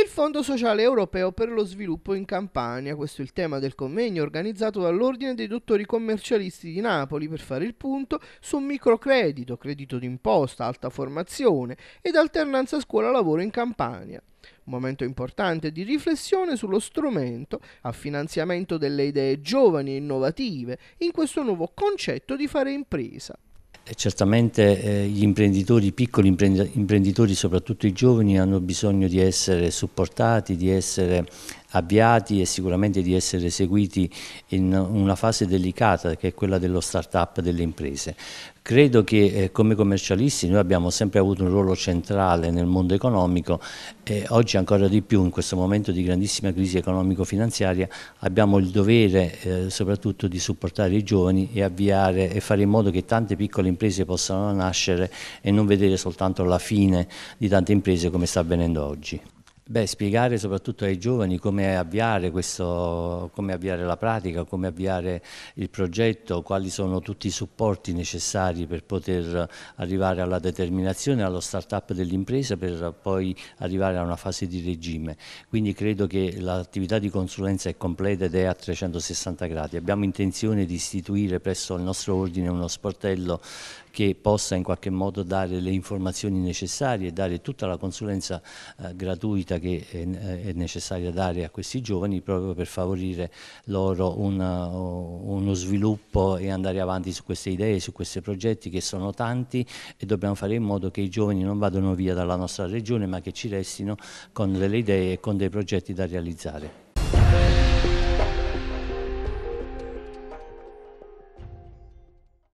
Il Fondo Sociale Europeo per lo Sviluppo in Campania, questo è il tema del convegno organizzato dall'Ordine dei Dottori Commercialisti di Napoli per fare il punto su microcredito, credito d'imposta, alta formazione ed alternanza scuola-lavoro in Campania. Un momento importante di riflessione sullo strumento a finanziamento delle idee giovani e innovative in questo nuovo concetto di fare impresa. Eh, certamente eh, gli imprenditori, i piccoli imprenditori, soprattutto i giovani, hanno bisogno di essere supportati, di essere avviati e sicuramente di essere seguiti in una fase delicata che è quella dello start-up delle imprese. Credo che eh, come commercialisti noi abbiamo sempre avuto un ruolo centrale nel mondo economico e oggi ancora di più in questo momento di grandissima crisi economico-finanziaria abbiamo il dovere eh, soprattutto di supportare i giovani e avviare e fare in modo che tante piccole imprese possano nascere e non vedere soltanto la fine di tante imprese come sta avvenendo oggi. Beh, spiegare soprattutto ai giovani come avviare, questo, come avviare, la pratica, come avviare il progetto, quali sono tutti i supporti necessari per poter arrivare alla determinazione, allo start-up dell'impresa per poi arrivare a una fase di regime. Quindi credo che l'attività di consulenza è completa ed è a 360 gradi. Abbiamo intenzione di istituire presso il nostro ordine uno sportello che possa in qualche modo dare le informazioni necessarie e dare tutta la consulenza eh, gratuita che è necessaria dare a questi giovani proprio per favorire loro una, uh, uno sviluppo e andare avanti su queste idee, su questi progetti che sono tanti e dobbiamo fare in modo che i giovani non vadano via dalla nostra regione ma che ci restino con delle idee e con dei progetti da realizzare.